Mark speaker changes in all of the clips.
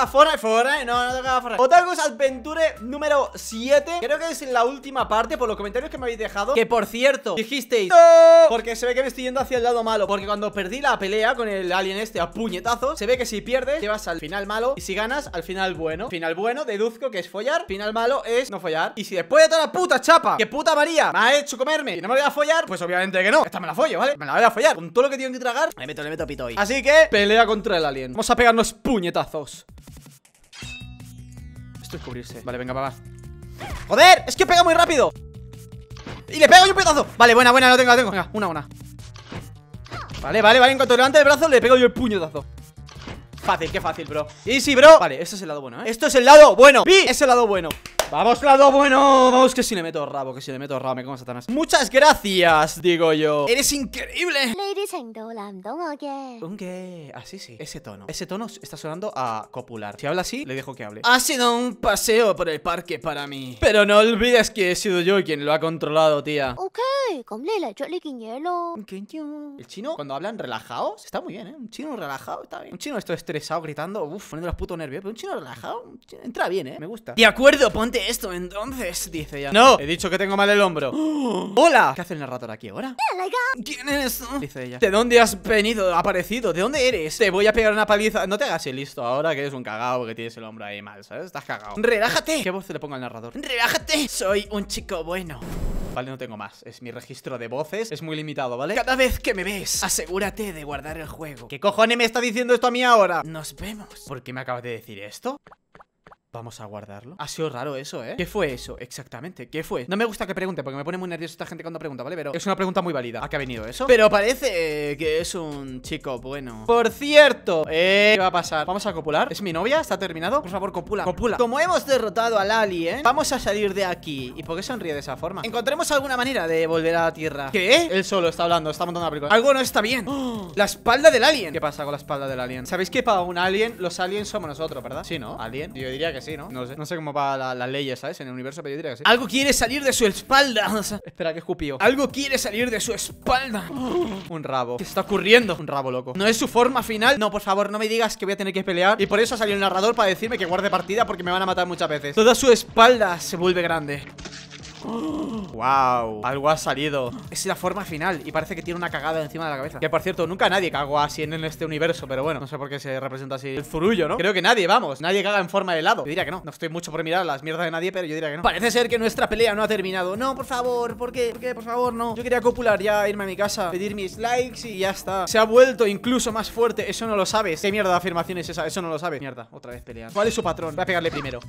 Speaker 1: a Fortnite, Fortnite, no, no Adventure número 7 Creo que es la última parte, por los comentarios que me habéis dejado Que por cierto, dijisteis Porque se ve que me estoy yendo hacia el lado malo Porque cuando perdí la pelea con el alien este a puñetazos Se ve que si pierdes, llevas al final malo Y si ganas, al final bueno Final bueno, deduzco que es follar Final malo es no follar Y si después de toda la puta chapa, que puta María Me ha hecho comerme y no me voy a follar, pues obviamente que no Esta me la follo, ¿vale? Me la voy a follar Con todo lo que tengo que tragar, me meto, le meto pito Así que, pelea contra el alien Vamos a pegarnos puñetazos esto es cubrirse Vale, venga, va, va ¡Joder! ¡Es que pega muy rápido! ¡Y le pego yo un puñetazo Vale, buena, buena, lo tengo, lo tengo Venga, una, una Vale, vale, vale En cuanto levante el brazo le pego yo el puñetazo Fácil, qué fácil, bro Easy, bro Vale, este es el lado bueno, ¿eh? Esto es el lado bueno ¡Pi! es el lado bueno Vamos, lado bueno Vamos, que si le meto rabo, que si le meto rabo Me como Satanás Muchas gracias, digo yo Eres increíble ¿Qué? Así ah, sí, ese tono Ese tono está sonando a copular Si habla así, le dejo que hable Ha sido un paseo por el parque para mí Pero no olvides que he sido yo quien lo ha controlado, tía Ok, El chino, cuando hablan relajados, está muy bien, ¿eh? Un chino relajado está bien Un chino esto estresado, gritando, Uf, poniendo los putos nervios Pero un chino relajado, entra bien, ¿eh? Me gusta De acuerdo, ponte esto entonces, dice ella. No, he dicho que tengo mal el hombro. ¡Hola! ¿Qué hace el narrador aquí ahora? ¿Quién es? Dice ella. ¿De dónde has venido? ha ¿Aparecido? ¿De dónde eres? Te voy a pegar una paliza. No te hagas el listo ahora que eres un cagao que tienes el hombro ahí mal, ¿sabes? Estás cagado ¡Relájate! ¿Qué voz le pongo al narrador? ¡Relájate! Soy un chico bueno. Vale, no tengo más. Es mi registro de voces. Es muy limitado, ¿vale? Cada vez que me ves, asegúrate de guardar el juego. ¿Qué cojones me está diciendo esto a mí ahora? Nos vemos. ¿Por qué me acabas de decir esto? Vamos a guardarlo. Ha sido raro eso, ¿eh? ¿Qué fue eso exactamente? ¿Qué fue? No me gusta que pregunte porque me pone muy nervioso esta gente cuando pregunta, ¿vale? Pero es una pregunta muy válida. ¿A qué ha venido eso? Pero parece eh, que es un chico bueno. Por cierto, eh, ¿qué va a pasar? ¿Vamos a copular? ¿Es mi novia? ¿Está terminado? Por favor, copula, copula. Como hemos derrotado al alien, ¿eh? vamos a salir de aquí. ¿Y por qué sonríe de esa forma? Encontremos alguna manera de volver a la Tierra. ¿Qué? Él solo está hablando, está montando a película. Algo no está bien. La espalda del alien. ¿Qué pasa con la espalda del alien? ¿Sabéis que para un alien, los aliens somos nosotros, verdad? Sí, ¿no? Alien. Yo diría que sí. ¿no? sé, cómo va las leyes, ¿sabes? En el universo, pero yo Algo quiere salir de su espalda. Espera, que escupió. Algo quiere salir de su espalda. Un rabo. ¿Qué está ocurriendo? Un rabo, loco. ¿No es su forma final? No, por favor, no me digas que voy a tener que pelear. Y por eso salió el narrador para decirme que guarde partida porque me van a matar muchas veces. Toda su espalda se vuelve grande. ¡Wow! Algo ha salido. Es la forma final y parece que tiene una cagada encima de la cabeza. Que por cierto, nunca nadie cagó así en este universo, pero bueno, no sé por qué se representa así el zurullo, ¿no? Creo que nadie, vamos. Nadie caga en forma de helado. Yo diría que no. No estoy mucho por mirar las mierdas de nadie, pero yo diría que no. Parece ser que nuestra pelea no ha terminado. No, por favor, ¿por qué? ¿Por qué? Por favor, no. Yo quería copular ya, irme a mi casa, pedir mis likes y ya está. Se ha vuelto incluso más fuerte. Eso no lo sabes. ¿Qué mierda de afirmación es esa? Eso no lo sabe. Mierda, otra vez pelea. ¿Cuál es su patrón? Voy a pegarle primero.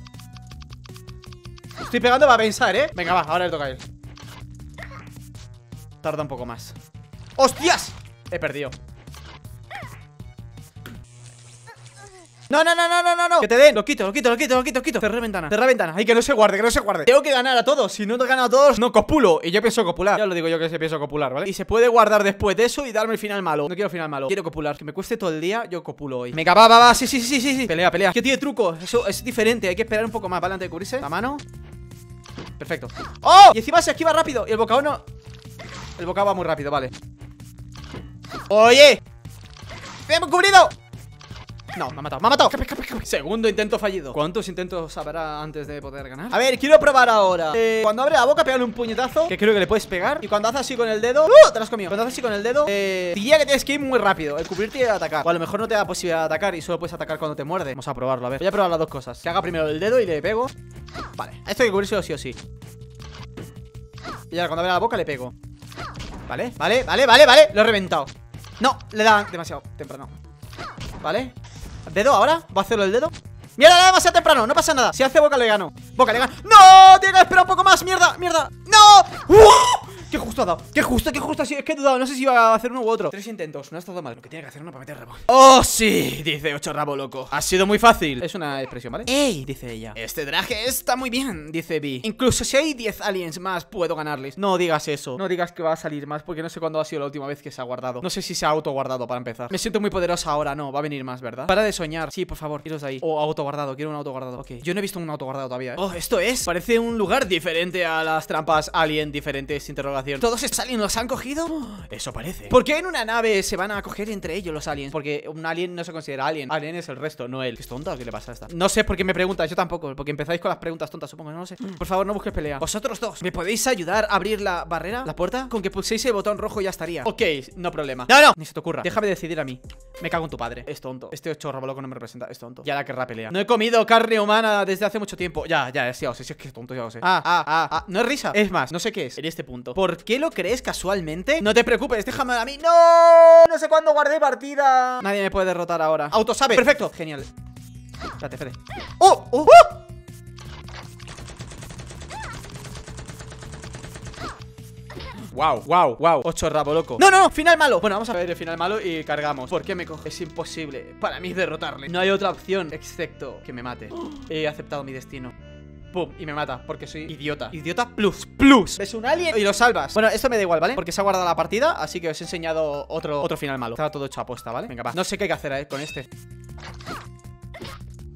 Speaker 1: Estoy pegando para pensar, ¿eh? Venga, va, ahora le toca a él Tarda un poco más ¡Hostias! He perdido No, no, no, no, no, no, no Que te den Lo quito, lo quito, lo quito, lo quito, lo quito Cerré ventana, cerré ventana Ay, que no se guarde, que no se guarde Tengo que ganar a todos Si no te gano a todos, no copulo Y yo pienso copular Ya lo digo yo que se pienso copular, ¿vale? Y se puede guardar después de eso y darme el final malo No quiero final malo Quiero copular Que me cueste todo el día, yo copulo hoy Venga, va, va, va Sí, sí, sí, sí, sí Pelea, pelea qué tiene truco Eso es diferente Hay que esperar un poco más ¿Vale? Antes de cubrirse La mano Perfecto ¡Oh! Y encima se esquiva rápido Y el bocado no... El bocado va muy rápido, vale ¡Oye! ¡Me hemos cubrido! No, me ha matado, me ha matado Segundo intento fallido ¿Cuántos intentos habrá antes de poder ganar? A ver, quiero probar ahora eh, Cuando abre la boca, pégale un puñetazo Que creo que le puedes pegar Y cuando haces así con el dedo ¡Uh! Te lo has comido Cuando haces así con el dedo eh, Diría que tienes que ir muy rápido El cubrirte y el atacar O a lo mejor no te da posibilidad de atacar Y solo puedes atacar cuando te muerde Vamos a probarlo, a ver Voy a probar las dos cosas Que haga primero el dedo y le pego Vale, esto hay que cubrirse sí o sí Y ahora cuando abre la boca le pego Vale, vale, vale, vale, vale Lo he reventado No, le da demasiado temprano Vale ¿Dedo ahora? ¿Va a hacerlo el dedo? ¡Mierda, demasiado temprano! No pasa nada. Si hace boca, le gano. Boca, le gano. ¡No! Tiene que un poco más. ¡Mierda! ¡Mierda! ¡No! ¡Uh! ¡Qué justo ha dado! ¡Qué justo, qué justo! Es que he dudado, no sé si iba a hacer uno u otro. Tres intentos, no ha estado mal. Lo que tiene que hacer uno para meter rabo. ¡Oh, sí! Dice ocho rabo, loco. Ha sido muy fácil. Es una expresión, ¿vale? ¡Ey! Dice ella. Este traje está muy bien, dice B Incluso si hay 10 aliens más, puedo ganarles. No digas eso. No digas que va a salir más, porque no sé cuándo ha sido la última vez que se ha guardado. No sé si se ha auto autoguardado para empezar. Me siento muy poderosa ahora, no. Va a venir más, ¿verdad? Para de soñar. Sí, por favor, iros de ahí. O auto autoguardado, quiero un auto guardado. Ok. Yo no he visto un auto guardado todavía, ¿eh? Oh, esto es. Parece un lugar diferente a las trampas alien diferentes interrogadas ¿Todos estos aliens los han cogido? Eso parece ¿Por qué en una nave se van a coger entre ellos los aliens? Porque un alien no se considera alien Alien es el resto, no él es tonto, o qué le pasa a esta? No sé por qué me preguntas, yo tampoco Porque empezáis con las preguntas tontas, supongo, no sé mm. Por favor, no busques pelea Vosotros dos, ¿me podéis ayudar a abrir la barrera? ¿La puerta? Con que pulséis el botón rojo ya estaría Ok, no problema No, no, ni se te ocurra Déjame decidir a mí Me cago en tu padre Es tonto Este chorro loco no me representa Es tonto Ya la querrá pelea No he comido carne humana desde hace mucho tiempo Ya, ya, ya, ya sé Si es que es tonto, ya lo sé ah. ah, ah, ah, No es risa Es más, no sé qué es En este punto ¿Por qué lo crees casualmente? No te preocupes, déjame a mí ¡No! No sé cuándo guardé partida Nadie me puede derrotar ahora ¡Auto sabe! perfecto Genial Espérate, espérate ¡Oh! ¡Oh! Wow, wow, wow. Ocho rabo loco. No, no, final malo. Bueno, vamos a ver el final malo y cargamos. ¿Por qué me coge? Es imposible para mí derrotarle. No hay otra opción excepto que me mate. He aceptado mi destino. ¡Pum! Y me mata, porque soy idiota Idiota plus, plus Es un alien y lo salvas Bueno, esto me da igual, ¿vale? Porque se ha guardado la partida Así que os he enseñado otro, otro final malo Estaba todo hecho apuesta, ¿vale? Venga, va No sé qué hay que hacer eh, con este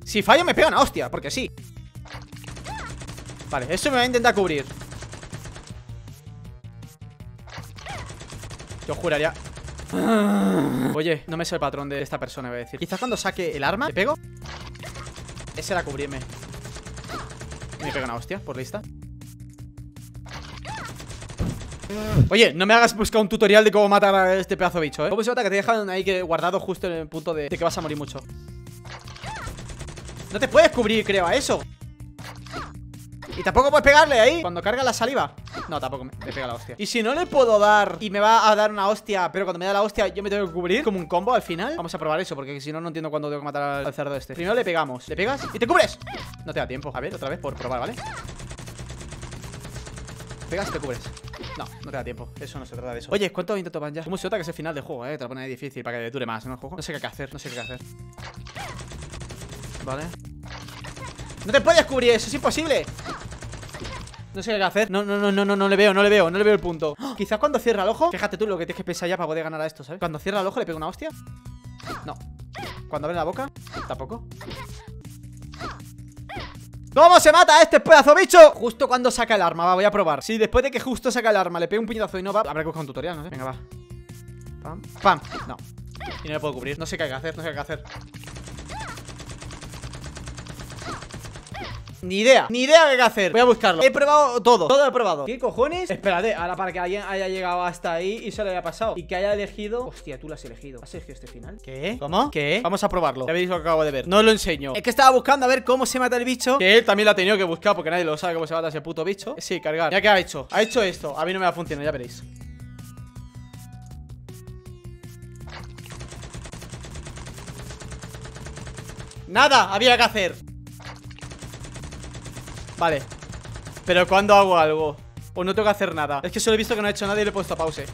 Speaker 1: Si fallo me pegan a hostia, porque sí Vale, eso me va a intentar cubrir Yo juraría ah. Oye, no me sé el patrón de esta persona, voy a decir Quizás cuando saque el arma, le pego Ese era cubrirme y me pega una hostia, por lista. Mm. Oye, no me hagas buscar un tutorial de cómo matar a este pedazo de bicho, ¿eh? Cómo se nota que te dejan ahí guardado justo en el punto de que vas a morir mucho. No te puedes cubrir, creo, a eso. Y tampoco puedes pegarle ahí Cuando carga la saliva No, tampoco me, pega la hostia Y si no le puedo dar Y me va a dar una hostia Pero cuando me da la hostia Yo me tengo que cubrir Como un combo al final Vamos a probar eso Porque si no, no entiendo cuándo tengo que matar al cerdo este Primero le pegamos Le pegas y te cubres No te da tiempo A ver, otra vez por probar, ¿vale? Pegas y te cubres no, no te da tiempo. Eso no se trata de eso. Oye, cuánto intento van ya? Como se nota que es el final del juego, eh. Te lo pone difícil para que dure más, ¿no? El juego. No sé qué hacer, no sé qué hacer. Vale. No te puedes cubrir eso, es imposible no sé qué hacer. No, no, no, no, no, le veo, no le veo, no le veo el punto. ¡Ah! Quizás cuando cierra el ojo. Fíjate tú lo que tienes que pensar ya para poder ganar a esto, ¿sabes? Cuando cierra el ojo le pego una hostia. No. Cuando abre la boca, tampoco. ¿Cómo se mata este pedazo bicho? Justo cuando saca el arma, va, voy a probar. Si después de que justo saca el arma le pego un puñetazo y no va, habrá que buscar un tutorial, no sé. Venga, va. Pam, pam. No. Y no le puedo cubrir. No sé qué hay que hacer, no sé qué que hacer. Ni idea, ni idea de qué hacer Voy a buscarlo He probado todo, todo he probado ¿Qué cojones? Espérate, ahora para que alguien haya llegado hasta ahí y se lo haya pasado Y que haya elegido Hostia, tú lo has elegido ¿Has elegido este final? ¿Qué? ¿Cómo? ¿Qué? Vamos a probarlo Ya veis lo que acabo de ver No os lo enseño Es que estaba buscando a ver cómo se mata el bicho Que él también lo ha tenido que buscar Porque nadie lo sabe cómo se mata ese puto bicho Sí, cargar ¿Ya qué ha hecho? Ha hecho esto A mí no me va a funcionar, ya veréis Nada había que hacer Vale Pero cuando hago algo? O no tengo que hacer nada Es que solo he visto que no ha he hecho nada y le he puesto a pause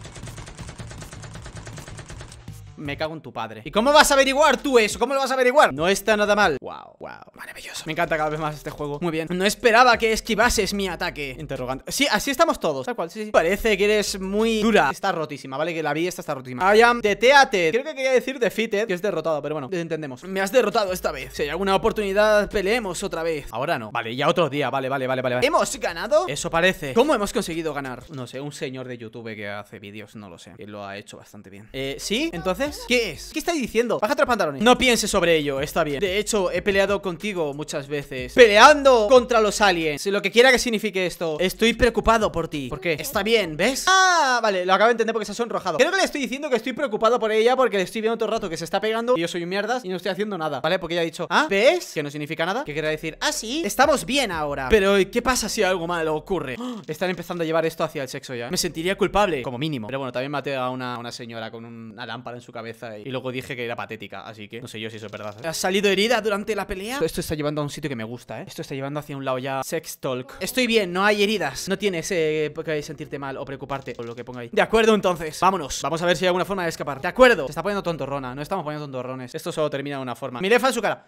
Speaker 1: me cago en tu padre ¿Y cómo vas a averiguar tú eso? ¿Cómo lo vas a averiguar? No está nada mal Wow, wow, maravilloso Me encanta cada vez más este juego Muy bien No esperaba que esquivases mi ataque Interrogante Sí, así estamos todos Tal cual, sí, sí Parece que eres muy dura Está rotísima, ¿vale? Que la vi esta está rotísima I am Creo que quería decir defeated Que es derrotado, pero bueno, entendemos Me has derrotado esta vez Si hay alguna oportunidad, peleemos otra vez Ahora no Vale, ya otro día Vale, vale, vale, vale ¿Hemos ganado? Eso parece ¿Cómo hemos conseguido ganar? No sé, un señor de YouTube que hace vídeos No lo sé Y lo ha hecho bastante bien Eh, ¿sí? Entonces ¿Qué es? ¿Qué estáis diciendo? Baja los pantalones No pienses sobre ello Está bien De hecho, he peleado contigo muchas veces Peleando contra los aliens Lo que quiera que signifique esto Estoy preocupado por ti ¿Por qué? Está bien, ¿ves? Ah, vale, lo acabo de entender porque se ha sonrojado Creo que le estoy diciendo que estoy preocupado por ella Porque le estoy viendo todo rato que se está pegando Y yo soy un mierdas y no estoy haciendo nada, ¿vale? Porque ella ha dicho Ah, ¿ves? Que no significa nada Que quiere decir, ah, sí, estamos bien ahora Pero, ¿qué pasa si algo malo ocurre? Están empezando a llevar esto hacia el sexo ya Me sentiría culpable, como mínimo Pero bueno, también maté a una, señora con una lámpara en su cabeza y, luego dije que era patética Así que no sé yo si eso es verdad Ha salido herida durante la pelea. Esto está llevando a un sitio que me gusta, ¿eh? Esto está llevando hacia un lado ya sex talk. Estoy bien, no hay heridas. No tienes eh, que sentirte mal o preocuparte con lo que ponga ahí. De acuerdo, entonces. Vámonos. Vamos a ver si hay alguna forma de escapar. De acuerdo. Se está poniendo tontorrona. No estamos poniendo tontorrones. Esto solo termina de una forma. Mirefa en su cara.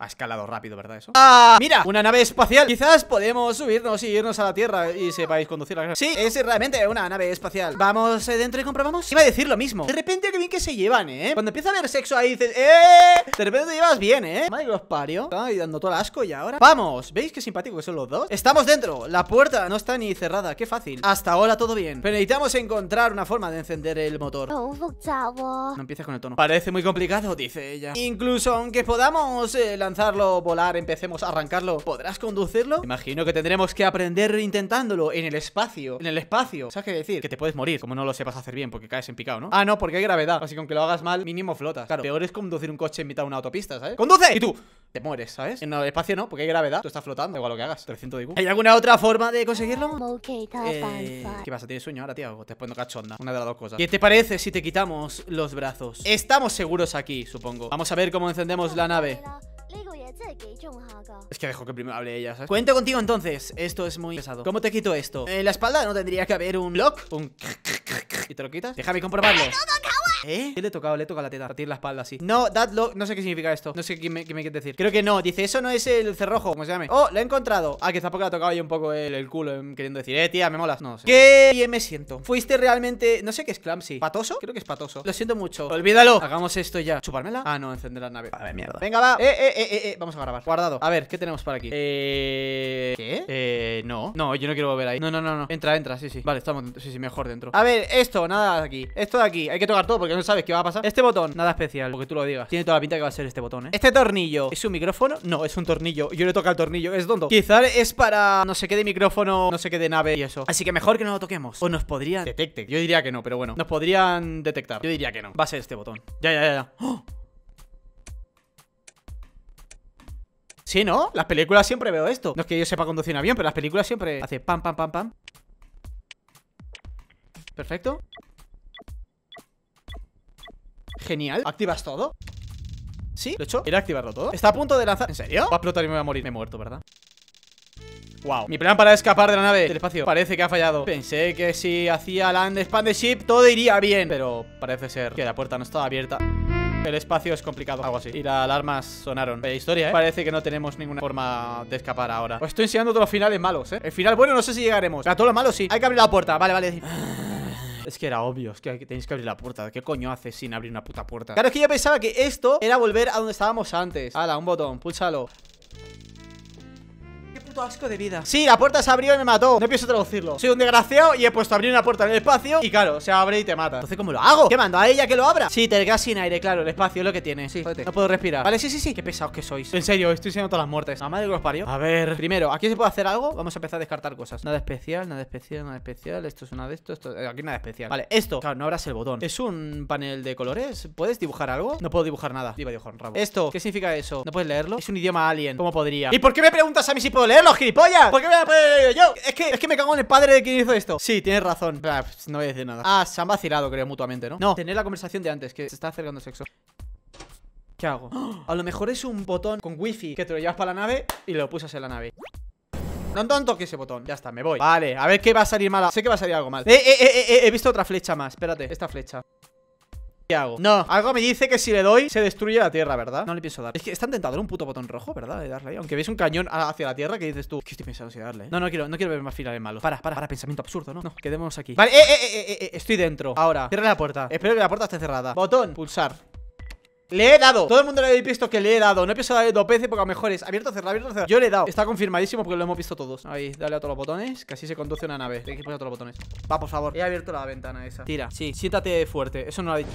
Speaker 1: Ha escalado rápido, ¿verdad eso? ¡Ah! Mira, una nave espacial Quizás podemos subirnos y irnos a la Tierra Y sepáis conducir la Sí, es realmente una nave espacial Vamos eh, dentro y comprobamos Iba a decir lo mismo De repente qué bien que se llevan, ¿eh? Cuando empieza a haber sexo ahí dices ¡Eh! De repente te llevas bien, ¿eh? Madre los parió Estaba dando todo el asco y ahora ¡Vamos! ¿Veis qué simpático que son los dos? Estamos dentro La puerta no está ni cerrada Qué fácil Hasta ahora todo bien Pero necesitamos encontrar una forma de encender el motor oh, No empieces con el tono Parece muy complicado, dice ella Incluso aunque podamos eh, lanzarlo, volar, empecemos a arrancarlo, ¿podrás conducirlo? Imagino que tendremos que aprender intentándolo en el espacio. En el espacio. ¿Sabes qué decir? Que te puedes morir, como no lo sepas hacer bien, porque caes en picado, ¿no? Ah, no, porque hay gravedad. Así que aunque lo hagas mal, mínimo flotas. Claro, peor es conducir un coche en mitad de una autopista, ¿sabes? ¡Conduce! Y tú te mueres, ¿sabes? En el espacio no, porque hay gravedad. Tú estás flotando, igual lo que hagas. 300 de ¿Hay alguna otra forma de conseguirlo? Eh, ¿Qué pasa? ¿Tienes sueño ahora, tío? Te pongo cachonda. Una de las dos cosas. ¿Qué te parece si te quitamos los brazos? Estamos seguros aquí, supongo. Vamos a ver cómo encendemos la nave. Es que dejo que primero hable ella, ¿sabes? Cuento contigo entonces. Esto es muy pesado. ¿Cómo te quito esto? En la espalda no tendría que haber un lock, un... ¿Y te lo quitas? Déjame comprobarlo. ¿Eh? ¿Qué le he tocado? Le he tocado la teta. Partir la espalda así. No, that No sé qué significa esto. No sé qué me, qué quieres decir. Creo que no. Dice, eso no es el cerrojo. ¿Cómo se llama? Oh, lo he encontrado. Ah, quizá porque le ha tocado ahí un poco el, el culo. Em, queriendo decir, eh, tía, me molas. No sé. Qué bien me siento. Fuiste realmente. No sé qué es clumsy. ¿Patoso? Creo que es patoso. Lo siento mucho. Olvídalo. Hagamos esto ya. ¿Chupármela? Ah, no, encender la nave. ver, mierda. Venga, va. Eh, eh, eh, eh, eh. Vamos a grabar. Guardado. A ver, ¿qué tenemos para aquí? Eh. ¿Qué? Eh. No. No, yo no quiero volver ahí. No, no, no, no. Entra, entra. Sí, sí. Vale, estamos. Sí, sí, mejor dentro. A ver, esto, nada aquí. Esto de aquí. Hay que tocar todo porque no sabes qué va a pasar. Este botón, nada especial, porque tú lo digas. Tiene toda la pinta que va a ser este botón, ¿eh? Este tornillo, ¿es un micrófono? No, es un tornillo. Yo le toca el tornillo, es tonto. Quizás es para no sé qué de micrófono, no sé qué de nave y eso. Así que mejor que no lo toquemos. O nos podrían... Detecte. Yo diría que no, pero bueno. Nos podrían detectar. Yo diría que no. Va a ser este botón. Ya, ya, ya. ya. ¡Oh! Sí, ¿no? Las películas siempre veo esto. No es que yo sepa conducir un avión, pero las películas siempre hace pam, pam, pam, pam. Perfecto. Genial, activas todo ¿Sí? ¿Lo he hecho? a activarlo todo? ¿Está a punto de lanzar? ¿En serio? Va a explotar y me voy a morir Me he muerto, ¿verdad? Wow, mi plan para escapar de la nave El espacio parece que ha fallado Pensé que si hacía land expand the ship todo iría bien Pero parece ser que la puerta no estaba abierta el espacio es complicado, algo así Y las alarmas sonaron ve historia, ¿eh? Parece que no tenemos ninguna forma de escapar ahora Os estoy enseñando todos los finales malos, ¿eh? El final bueno no sé si llegaremos A todos los malos sí Hay que abrir la puerta, vale, vale es que era obvio, es que tenéis que abrir la puerta. ¿Qué coño haces sin abrir una puta puerta? Claro, es que yo pensaba que esto era volver a donde estábamos antes. Hala, un botón, púlsalo asco de vida Sí, la puerta se abrió y me mató No pienso traducirlo Soy un desgraciado y he puesto a abrir una puerta en el espacio Y claro, se abre y te mata Entonces, ¿cómo lo hago? ¿Qué mando? ¿A ella que lo abra? Sí, te gas sin aire, claro El espacio es lo que tiene Sí, no puedo respirar Vale, sí, sí, sí Qué pesados que sois En serio, estoy siendo todas las muertes A madre que los parió A ver Primero, ¿aquí se puede hacer algo? Vamos a empezar a descartar cosas Nada especial, nada especial, nada especial Esto es una de esto, eh, Aquí nada especial Vale, esto Claro, no abras el botón Es un panel de colores ¿Puedes dibujar algo? No puedo dibujar nada Iba rabo Esto, ¿qué significa eso? ¿No puedes leerlo? Es un idioma alien ¿Cómo podría? ¿Y por qué me preguntas a mí si puedo leer? los gilipollas? ¿Por qué me voy a poner yo? Es que, es me cago en el padre de quien hizo esto. Sí, tienes razón. Pues, no voy a decir nada. Ah, se han vacilado, creo, mutuamente, ¿no? No, tener la conversación de antes, que se está acercando sexo. ¿Qué hago? A lo mejor es un botón con wifi que te lo llevas para la nave y lo pusas en la nave. No, no toque ese botón. Ya está, me voy. Vale, a ver qué va a salir mal. Sé que va a salir algo mal. Eh, eh, eh, eh, eh, he visto otra flecha más. Espérate, esta flecha. ¿Qué hago? No, algo me dice que si le doy se destruye la tierra, ¿verdad? No le pienso dar Es que está tentador un puto botón rojo, ¿verdad? De darle Aunque veis un cañón hacia la tierra que dices tú ¿Qué estoy pensando si darle? No, no quiero, no quiero ver más finales de Para, para, para, pensamiento absurdo, ¿no? No, quedémonos aquí Vale, eh eh, eh, eh, eh, estoy dentro Ahora, cierra la puerta Espero que la puerta esté cerrada Botón, pulsar le he dado. Todo el mundo le ha visto que le he dado. No he pensado darle porque a lo mejor es abierto, cerrado, abierto, cerrado. Yo le he dado. Está confirmadísimo porque lo hemos visto todos. Ahí, dale a todos los botones. Que así se conduce una nave. Hay que poner a todos los botones. Va, por favor. He abierto la ventana esa. Tira. Sí, siéntate fuerte. Eso no lo ha dicho.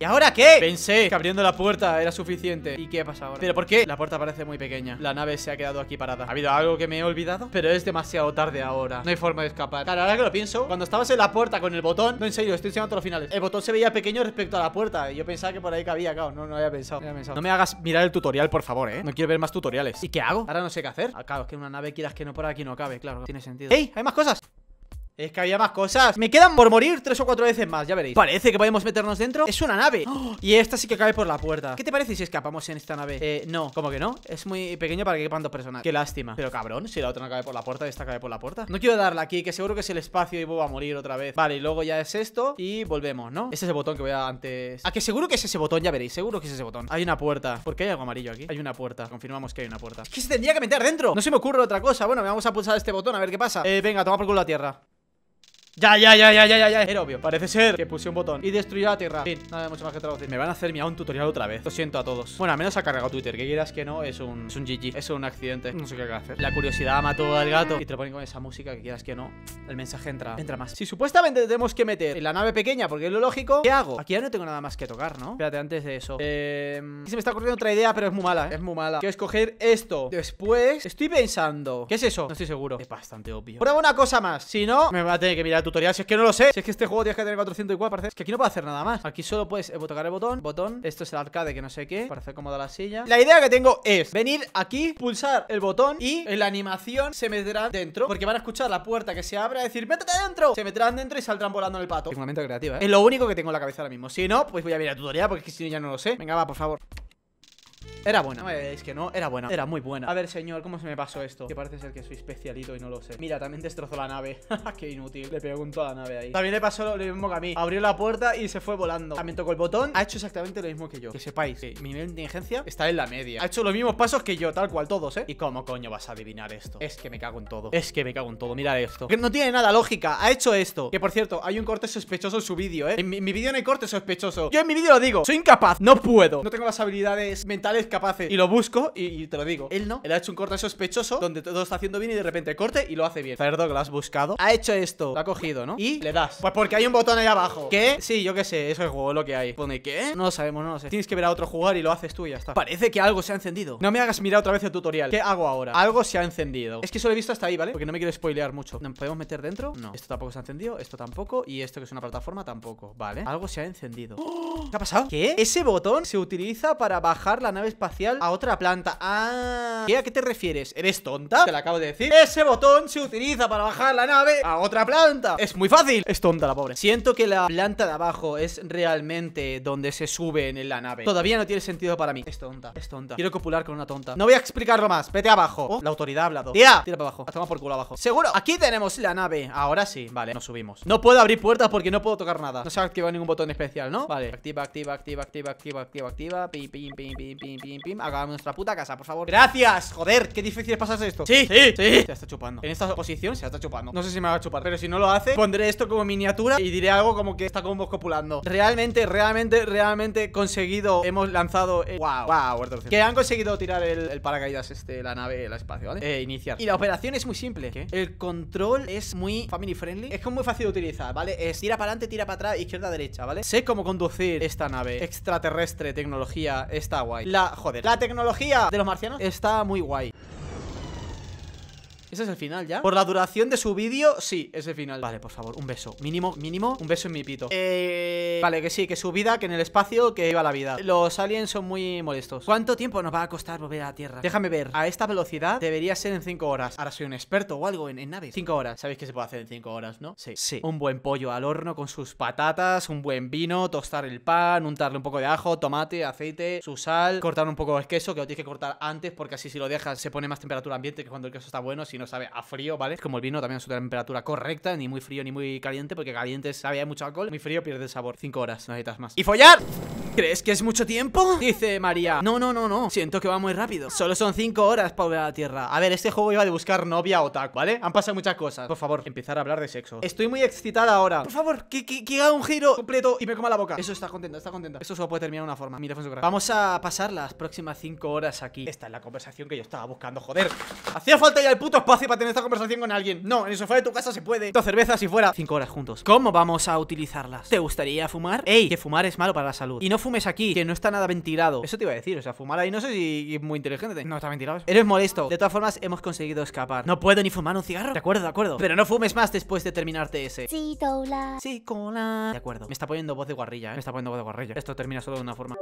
Speaker 1: ¿Y ahora qué? Pensé que abriendo la puerta era suficiente ¿Y qué ha pasado ahora? Pero ¿por qué? La puerta parece muy pequeña La nave se ha quedado aquí parada ¿Ha habido algo que me he olvidado? Pero es demasiado tarde ahora No hay forma de escapar Claro, ahora que lo pienso Cuando estabas en la puerta con el botón No, en serio, estoy enseñando todos los finales El botón se veía pequeño respecto a la puerta Y yo pensaba que por ahí cabía, claro No, no había pensado, no había pensado No me hagas mirar el tutorial, por favor, ¿eh? No quiero ver más tutoriales ¿Y qué hago? Ahora no sé qué hacer ah, Claro, es que una nave quieras que no por aquí no cabe Claro, tiene sentido ¡Ey! ¡Hay más cosas! Es que había más cosas Me quedan por morir tres o cuatro veces más, ya veréis Parece que podemos meternos dentro Es una nave ¡Oh! Y esta sí que cabe por la puerta ¿Qué te parece si escapamos en esta nave? Eh, no ¿Cómo que no? Es muy pequeño para que quepan dos personas Qué lástima Pero cabrón, si la otra no cabe por la puerta esta cabe por la puerta No quiero darla aquí, que seguro que es el espacio y voy a morir otra vez Vale, y luego ya es esto Y volvemos, ¿no? Ese es el botón que voy a dar antes Ah, que seguro que es ese botón, ya veréis Seguro que es ese botón Hay una puerta ¿Por qué hay algo amarillo aquí? Hay una puerta Confirmamos que hay una puerta ¿Qué que se tendría que meter dentro No se me ocurre otra cosa Bueno, vamos a pulsar este botón a ver qué pasa Eh, venga, toma por culo la tierra ya, ya, ya, ya, ya, ya, ya, era obvio Parece ser que puse un botón y destruyó la tierra Fin, nada mucho más que traducir Me van a hacer mi un tutorial otra vez Lo siento a todos Bueno, al menos ha cargado Twitter Que quieras que no, es un, es un GG Es un accidente No sé qué hacer La curiosidad mató al gato Y te lo ponen con esa música Que quieras que no El mensaje entra entra más Si supuestamente tenemos que meter en la nave pequeña Porque es lo lógico ¿Qué hago? Aquí ya no tengo nada más que tocar, ¿no? Espérate, antes de eso Eh... Se me está ocurriendo otra idea Pero es muy mala, ¿eh? es muy mala Quiero escoger esto Después Estoy pensando ¿Qué es eso? No estoy seguro Es bastante obvio Prueba una cosa más Si no, me va a tener que mirar tutorial Si es que no lo sé Si es que este juego tiene que tener 400 igual parece que aquí no puedo hacer nada más Aquí solo puedes tocar el botón Botón Esto es el arcade que no sé qué Para hacer cómoda la silla La idea que tengo es Venir aquí Pulsar el botón Y en la animación se meterá dentro Porque van a escuchar la puerta que se abre abra Decir ¡Métete dentro! Se meterán dentro y saldrán volando el pato Es un momento creativa, ¿eh? Es lo único que tengo en la cabeza ahora mismo Si no, pues voy a ver a tutorial Porque si no ya no lo sé Venga, va, por favor era buena, no que no, era buena, era muy buena A ver señor, ¿cómo se me pasó esto? Que parece ser que soy especialito y no lo sé Mira, también destrozó la nave, qué inútil Le pegó a la nave ahí También le pasó lo, mismo que a mí Abrió la puerta y se fue volando También tocó el botón, ha hecho exactamente lo mismo que yo Que sepáis que mi nivel de inteligencia está en la media Ha hecho los mismos pasos que yo, tal cual, todos, ¿eh? ¿Y cómo coño vas a adivinar esto? Es que me cago en todo, es que me cago en todo, mira esto Que no tiene nada lógica, ha hecho esto Que por cierto, hay un corte sospechoso en su vídeo, ¿eh? En mi, mi vídeo no hay corte sospechoso Yo en mi vídeo lo digo, soy incapaz, no puedo No tengo las habilidades mentales capaces. Y lo busco y, te lo digo. Él no. Él ha hecho un corte sospechoso donde todo está haciendo bien y de repente corte y lo hace bien. Cerdo, que lo has buscado. Ha hecho esto. Lo ha cogido, ¿no? Y le das. Pues porque hay un botón ahí abajo. ¿Qué? Sí, yo qué sé. Eso es juego lo que hay. Pone ¿qué? No lo sabemos, no lo sé. Tienes que ver a otro jugar y lo haces tú y ya está. Parece que algo se ha encendido. No me hagas mirar otra vez el tutorial. ¿Qué hago ahora? Algo se ha encendido. Es que solo he visto hasta ahí, ¿vale? Porque no me quiero spoilear mucho. ¿Nos podemos meter dentro? No. Esto tampoco se ha encendido. Esto tampoco. Y esto que es una plataforma tampoco. Vale. Algo se ha encendido. ¿Qué ha pasado? ¿Qué? Ese botón se utiliza para bajar la nave espacial a otra planta. Ah, ¿qué, ¿a qué te refieres? ¿Eres tonta? Te lo acabo de decir. Ese botón se utiliza para bajar la nave a otra planta. Es muy fácil. Es tonta la pobre. Siento que la planta de abajo es realmente donde se sube en la nave. Todavía no tiene sentido para mí. Es tonta, es tonta. Quiero copular con una tonta. No voy a explicarlo más. Vete abajo. Oh, la autoridad ha hablado. Tira, tira para abajo. Toma por culo abajo. Seguro. Aquí tenemos la nave. Ahora sí. Vale, nos subimos. No puedo abrir puertas porque no puedo tocar nada. No se ha activado ningún botón especial, ¿no? Vale. Activa, activa, activa, activa, activa, activa, activa. Pim, pim, pim, pim, pim, pim pim, nuestra puta casa, por favor ¡Gracias! Joder, qué difícil es pasarse esto Sí, sí, sí Se está chupando En esta posición se está chupando No sé si me va a chupar Pero si no lo hace, pondré esto como miniatura Y diré algo como que está como copulando Realmente, realmente, realmente conseguido Hemos lanzado... El... Wow, wow, Que han conseguido tirar el, paracaídas este La nave, el espacio, ¿vale? Eh, iniciar Y la operación es muy simple ¿Qué? El control es muy family friendly Es como muy fácil de utilizar, ¿vale? Es tira para adelante, tira para atrás, izquierda, derecha, ¿vale? Sé cómo conducir esta nave Extraterrestre, tecnología, está guay La joder. La tecnología de los marcianos está muy guay. ¿Ese es el final ya? Por la duración de su vídeo, sí, es el final Vale, por favor, un beso Mínimo, mínimo, un beso en mi pito eh... Vale, que sí, que su vida, que en el espacio, que iba la vida Los aliens son muy molestos ¿Cuánto tiempo nos va a costar volver a la Tierra? Déjame ver, a esta velocidad debería ser en 5 horas Ahora soy un experto o algo en, en naves 5 horas, sabéis que se puede hacer en 5 horas, ¿no? Sí, sí Un buen pollo al horno con sus patatas, un buen vino, tostar el pan, untarle un poco de ajo, tomate, aceite, su sal Cortar un poco el queso, que lo tienes que cortar antes Porque así si lo dejas se pone más temperatura ambiente que cuando el queso está bueno no sabe a frío, ¿vale? Es como el vino también a su temperatura correcta, ni muy frío ni muy caliente, porque caliente sabe hay mucho alcohol, muy frío pierde el sabor. 5 horas, no necesitas más. ¡Y follar! ¿Crees que es mucho tiempo? Dice María No, no, no, no, siento que va muy rápido Solo son cinco horas para volver a la Tierra A ver, este juego iba de buscar novia o tac, ¿vale? Han pasado muchas cosas Por favor, empezar a hablar de sexo Estoy muy excitada ahora Por favor, que, haga un giro completo y me coma la boca Eso está contenta, está contenta Eso solo puede terminar de una forma Mira, Vamos a pasar las próximas cinco horas aquí Esta es la conversación que yo estaba buscando, joder Hacía falta ya el puto espacio para tener esta conversación con alguien No, en el sofá de tu casa se puede Dos cervezas y fuera Cinco horas juntos ¿Cómo vamos a utilizarlas? ¿Te gustaría fumar? Ey, que fumar es malo para la salud Y no fumes aquí, que no está nada ventilado. Eso te iba a decir, o sea, fumar ahí no sé si es muy inteligente. No está ventilado. Eres molesto. De todas formas, hemos conseguido escapar. No puedo ni fumar un cigarro. De acuerdo, de acuerdo. Pero no fumes más después de terminarte ese. Sí, cola. Sí, cola. De acuerdo. Me está poniendo voz de guarrilla, ¿eh? Me está poniendo voz de guarrilla. Esto termina solo de una forma.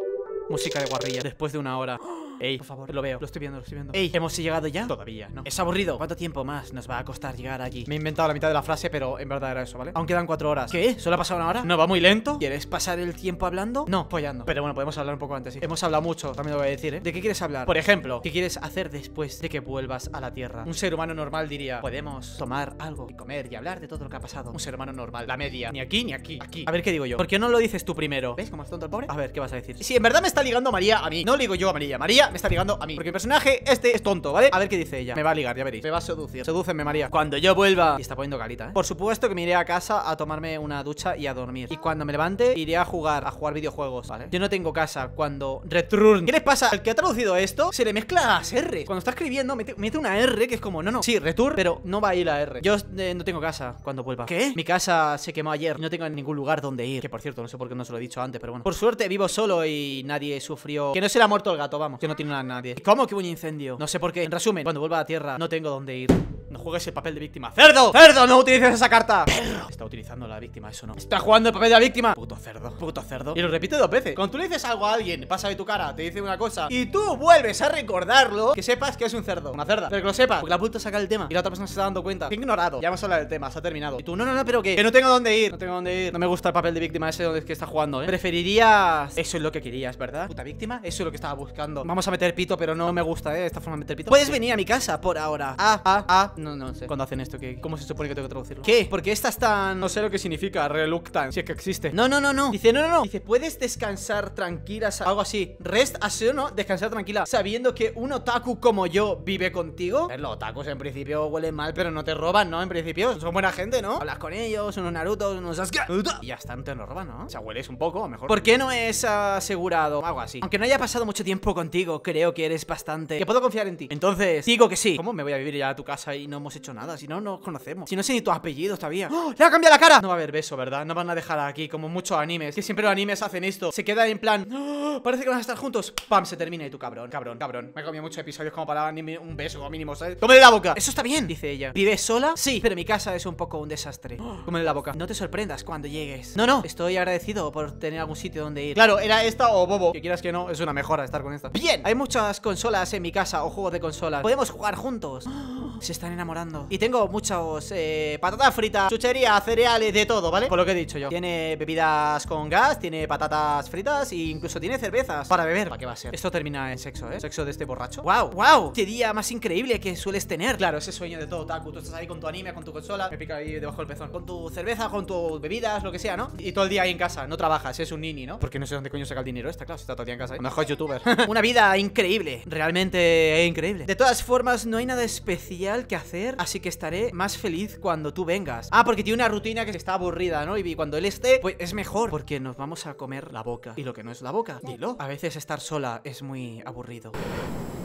Speaker 1: Música de guarrilla. Después de una hora. ¡Oh! Ey, por favor, lo veo, lo estoy viendo, lo estoy viendo. Ey, ¿hemos llegado ya? Todavía, ¿no? Es aburrido. ¿Cuánto tiempo más nos va a costar llegar aquí? Me he inventado la mitad de la frase, pero en verdad era eso, ¿vale? Aún quedan cuatro horas. ¿Qué? ¿Solo ha pasado una hora? ¿No va muy lento? ¿Quieres pasar el tiempo hablando? No, follando. Pero bueno, podemos hablar un poco antes, sí. Hemos hablado mucho, también lo voy a decir, ¿eh? ¿De qué quieres hablar? Por ejemplo, ¿qué quieres hacer después de que vuelvas a la Tierra? Un ser humano normal diría, podemos tomar algo y comer y hablar de todo lo que ha pasado. Un ser humano normal, la media. Ni aquí, ni aquí, A ver qué digo yo. ¿Por qué no lo dices tú primero? ¿Ves cómo es tonto el pobre? A ver, ¿qué vas a decir? Si en verdad me está ligando María a mí, no yo a María. María me está ligando a mí Porque el personaje este es tonto, ¿vale? A ver qué dice ella Me va a ligar, ya veréis Me va a seducir Sedúcenme, María Cuando yo vuelva Y está poniendo carita, ¿eh? Por supuesto que me iré a casa a tomarme una ducha y a dormir Y cuando me levante iré a jugar, a jugar videojuegos, ¿vale? Yo no tengo casa cuando Return ¿Qué les pasa? Al que ha traducido esto se le mezcla las R Cuando está escribiendo mete, una R que es como No, no, sí, Return, pero no va a ir la R Yo eh, no tengo casa cuando vuelva ¿Qué? Mi casa se quemó ayer No tengo ningún lugar donde ir Que por cierto, no sé por qué no se lo he dicho antes, pero bueno Por suerte vivo solo y nadie sufrió Que no se le ha muerto el gato, vamos tiene a nadie. ¿Cómo que hubo un incendio? No sé por qué. En resumen, cuando vuelva a la Tierra no tengo dónde ir. No juegues el papel de víctima ¡Cerdo! ¡Cerdo! ¡No utilices esa carta! ¡Perro! Está utilizando la víctima, eso no Está jugando el papel de la víctima Puto cerdo Puto cerdo Y lo repito dos veces Cuando tú le dices algo a alguien Pasa de tu cara Te dice una cosa Y tú vuelves a recordarlo Que sepas que es un cerdo Una cerda Pero que lo sepas Porque la puta saca el tema Y la otra persona se está dando cuenta Te ignorado Ya vamos a hablar del tema Se ha terminado Y tú, no, no, no, pero que Que no tengo dónde ir No tengo dónde ir No me gusta el papel de víctima ese donde es que está jugando, ¿eh? Preferirías... Eso es lo que querías, ¿verdad? Puta víctima Eso es lo que estaba buscando Vamos a meter pito Pero no me gusta, ¿eh? Esta forma de meter pito pues Puedes venir a mi casa por ahora Ah, ah, no, no sé. Cuando hacen esto, que ¿cómo se supone que tengo que traducirlo? ¿Qué? Porque estas tan. No sé lo que significa, reluctant, si es que existe. No, no, no, no. Dice, no, no, no. Dice, puedes descansar tranquila, algo así. Rest así, ¿no? Descansar tranquila, sabiendo que un otaku como yo vive contigo. los otakus en principio huelen mal, pero no te roban, ¿no? En principio son buena gente, ¿no? Hablas con ellos, unos narutos unos Sasuke. Y ya no te lo roban, ¿no? O sea, hueles un poco, mejor. ¿Por qué no es asegurado? Algo así. Aunque no haya pasado mucho tiempo contigo, creo que eres bastante. Que puedo confiar en ti. Entonces, digo que sí. ¿Cómo me voy a vivir ya a tu casa y no hemos hecho nada. Si no, nos conocemos. Si no sé ni tus apellidos todavía. ¡Oh! ¡Le ha cambiado la cara! No va a haber beso, ¿verdad? No van a dejar aquí, como muchos animes. Que siempre los animes hacen esto. Se queda en plan. ¡Oh! Parece que van a estar juntos. ¡Pam! Se termina. Y tú, cabrón, cabrón, cabrón. Me he comido muchos episodios como para ni un beso mínimo, ¿sabes? la boca! Eso está bien, dice ella. ¿Vives sola? Sí, pero mi casa es un poco un desastre. ¡Oh! come la boca. No te sorprendas cuando llegues. No, no. Estoy agradecido por tener algún sitio donde ir. Claro, era esta o Bobo. Que quieras que no, es una mejora estar con esta. Bien. Hay muchas consolas en mi casa o juegos de consola. Podemos jugar juntos. ¡Oh! Se están enamorando Y tengo muchos, eh, patatas fritas, chucherías, cereales, de todo, ¿vale? Por lo que he dicho yo Tiene bebidas con gas, tiene patatas fritas E incluso tiene cervezas para beber ¿Para qué va a ser? Esto termina en sexo, ¿eh? Sexo de este borracho ¡Wow! ¡Wow! ¡Qué día más increíble que sueles tener! Claro, ese sueño de todo, Taku Tú estás ahí con tu anime, con tu consola Me pica ahí debajo del pezón Con tu cerveza, con tus bebidas, lo que sea, ¿no? Y todo el día ahí en casa No trabajas, es un nini, ¿no? Porque no sé dónde coño saca el dinero esta, claro, está todo el día en casa Mejor youtuber Una vida increíble Realmente increíble De todas formas, no hay nada especial que hacer así que estaré más feliz cuando tú vengas. Ah, porque tiene una rutina que está aburrida, ¿no? Y cuando él esté, pues es mejor, porque nos vamos a comer la boca. Y lo que no es la boca, dilo. A veces estar sola es muy aburrido.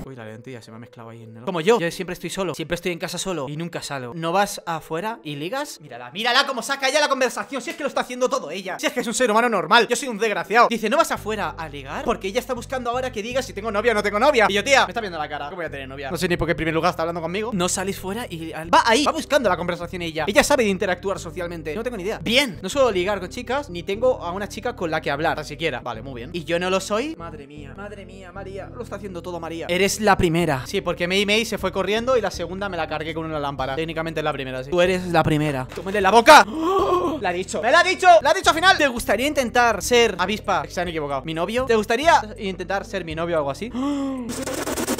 Speaker 1: Uy, la lentilla se me ha mezclado ahí en el... Como yo, yo siempre estoy solo, siempre estoy en casa solo y nunca salgo. ¿No vas afuera y ligas? Mírala, mírala cómo saca ella la conversación, si es que lo está haciendo todo ella. Si es que es un ser humano normal, yo soy un desgraciado. Dice, ¿no vas afuera a ligar? Porque ella está buscando ahora que diga si tengo novia o no tengo novia. Y yo, tía, me está viendo la cara. ¿Cómo voy a tener novia? No sé ni por qué en primer lugar está hablando conmigo. No salís fuera y... Va ahí, va buscando la conversación ella. Ella sabe de interactuar socialmente. No tengo ni idea. Bien, no suelo ligar con chicas, ni tengo a una chica con la que hablar, ni siquiera. Vale, muy bien. ¿Y yo no lo soy? Madre mía, madre mía, María. Lo está haciendo todo María. Eres la primera. Sí, porque Mei Mei se fue corriendo y la segunda me la cargué con una lámpara. Técnicamente es la primera, sí. Tú eres la primera. de la boca! ¡Oh! la ha dicho! ¡La ha dicho al final! ¿Te gustaría intentar ser avispa? Se han equivocado. ¿Mi novio? ¿Te gustaría intentar ser mi novio o algo así? ¡Oh!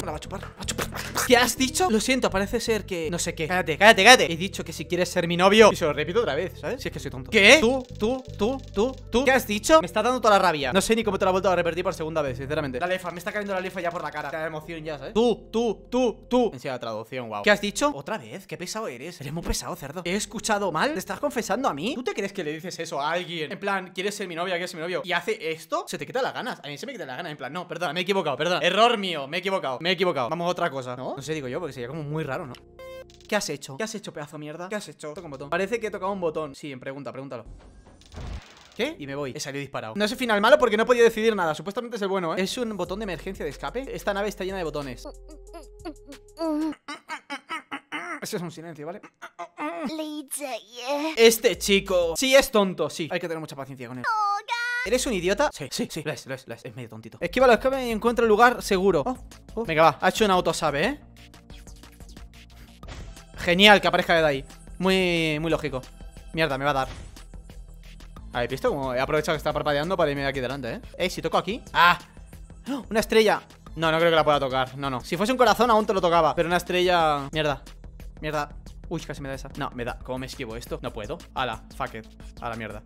Speaker 1: La va a chupar, va a chupar. ¿Qué has dicho? Lo siento, parece ser que... No sé qué Cállate, cállate, cállate He dicho que si quieres ser mi novio Y se lo repito otra vez, ¿sabes? Si es que soy tonto ¿Qué? Tú, tú, tú, tú, tú ¿Qué has dicho? Me está dando toda la rabia No sé ni cómo te la he vuelto a repetir por segunda vez, sinceramente La lefa, me está cayendo la lefa ya por la cara La emoción ya, ¿sabes? Tú, tú, tú, tú En la traducción, wow ¿Qué has dicho? Otra vez, qué pesado eres Eres muy pesado, cerdo ¿He escuchado mal? ¿Te estás confesando a mí? ¿Tú te crees que le dices eso a alguien? En plan, ¿quieres ser mi novia? ¿Quieres ser mi novio? Y hace esto, se te quita la ganas A mí se me quita las ganas En plan, no, perdona, me he equivocado, perdona Error mío, me he equivocado, me he equivocado Vamos otra cosa, ¿no? ¿no? sé, digo yo, porque sería como muy raro, ¿no? ¿Qué has hecho? ¿Qué has hecho, pedazo de mierda? ¿Qué has hecho? Toca un botón. Parece que he tocado un botón. Sí, en pregunta, pregúntalo. ¿Qué? Y me voy. He salido disparado. No es el final malo porque no he podido decidir nada. Supuestamente es el bueno, ¿eh? ¿Es un botón de emergencia de escape? Esta nave está llena de botones. Ese es un silencio, ¿vale? Este chico. Sí, es tonto, sí. Hay que tener mucha paciencia con él. Oh, ¿Eres un idiota? Sí, sí, sí, lo es, lo es, medio tontito. Esquiva los que y encuentra el lugar seguro. Oh, oh. Venga, va. Ha hecho un autosave, ¿eh? Genial que aparezca de ahí. Muy, muy lógico. Mierda, me va a dar. ¿Habéis visto? cómo he aprovechado que está parpadeando para irme de aquí delante, ¿eh? Eh, si toco aquí. ¡Ah! ¡Oh! ¡Una estrella! No, no creo que la pueda tocar. No, no. Si fuese un corazón, aún te lo tocaba. Pero una estrella. Mierda. Mierda. Uy, casi me da esa. No, me da. ¿Cómo me esquivo esto? No puedo. Ala, fuck it. A la mierda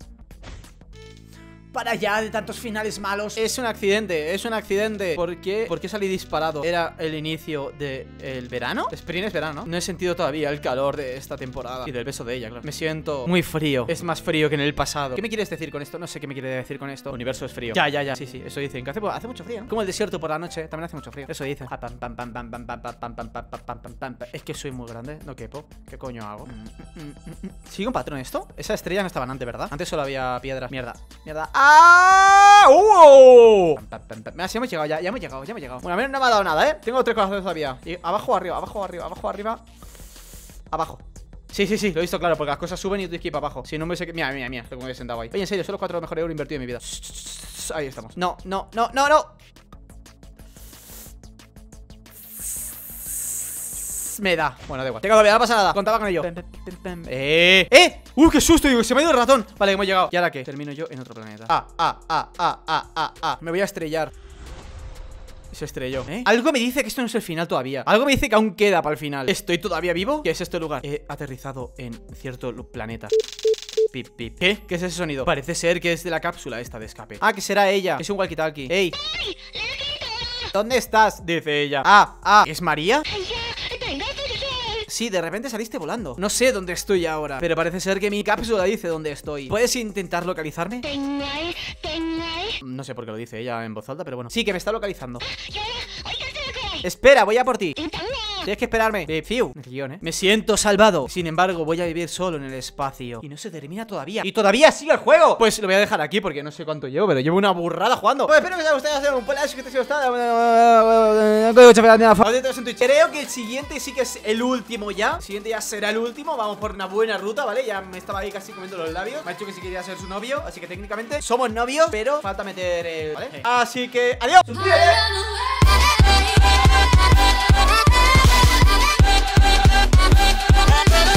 Speaker 1: para allá de tantos finales malos. Es un accidente, es un accidente. ¿Por qué, salí disparado? Era el inicio del verano. Spring es verano. No he sentido todavía el calor de esta temporada y del beso de ella, claro. Me siento muy frío. Es más frío que en el pasado. ¿Qué me quieres decir con esto? No sé qué me quiere decir con esto. universo es frío. Ya, ya, ya. Sí, sí. Eso dicen. hace, hace mucho frío. Como el desierto por la noche. También hace mucho frío. Eso dicen. Es que soy muy grande. No quepo. ¿Qué coño hago? ¿Sigue un patrón esto? Esa estrella no estaba antes, ¿verdad? Antes solo había piedras. Mierda. Mierda. ¡Ah! ¡Ah! Mira, si hemos llegado ya, ya hemos llegado, ya hemos llegado Bueno, a mí no me ha dado nada, ¿eh? Tengo tres corazones todavía y Abajo, arriba, abajo, arriba, abajo, arriba Abajo Sí, sí, sí, lo he visto claro, porque las cosas suben y tú tienes que ir para abajo Si no me sé que... Mira, mira, mira, tengo que sentado ahí Oye, en serio, son los cuatro mejores euros invertidos en mi vida Ahí estamos No, no, no, no, no me da? Bueno, da igual. Tengo doble, no pasa nada. Contaba con ello. ¡Eh! ¡Eh! ¡Uh, qué susto! se me ha ido el ratón. Vale, hemos llegado. ¿Y ahora qué? Termino yo en otro planeta. Ah, ah, ah, ah, ah, ah, ah. Me voy a estrellar. Se estrelló ¿Eh? Algo me dice que esto no es el final todavía Algo me dice que aún queda para el final ¿Estoy todavía vivo? ¿Qué es este lugar? He aterrizado en cierto planeta Pip, pip ¿Qué? ¿Qué es ese sonido? Parece ser que es de la cápsula esta de escape Ah, que será ella Es un walkie-talkie ¡Ey! ¿Dónde estás? Dice ella Ah, ah ¿Es María? Sí, de repente saliste volando. No sé dónde estoy ahora, pero parece ser que mi cápsula dice dónde estoy. ¿Puedes intentar localizarme? No sé por qué lo dice ella en voz alta, pero bueno. Sí, que me está localizando. Ah, Espera, voy a por ti. Tienes que esperarme. ¿eh? Me siento salvado. Sin embargo, voy a vivir solo en el espacio. Y no se termina todavía. Y todavía sigue el juego. Pues lo voy a dejar aquí porque no sé cuánto llevo, pero llevo una burrada jugando. Pues espero que os haya gustado hacer un que te haya gustado. Creo que el siguiente sí que es el último ya. El siguiente ya será el último. Vamos por una buena ruta, ¿vale? Ya me estaba ahí casi comiendo los labios. Me que sí quería ser su novio. Así que técnicamente somos novios, pero falta meter el. ¿Vale? Así que. ¡Adiós! Bye.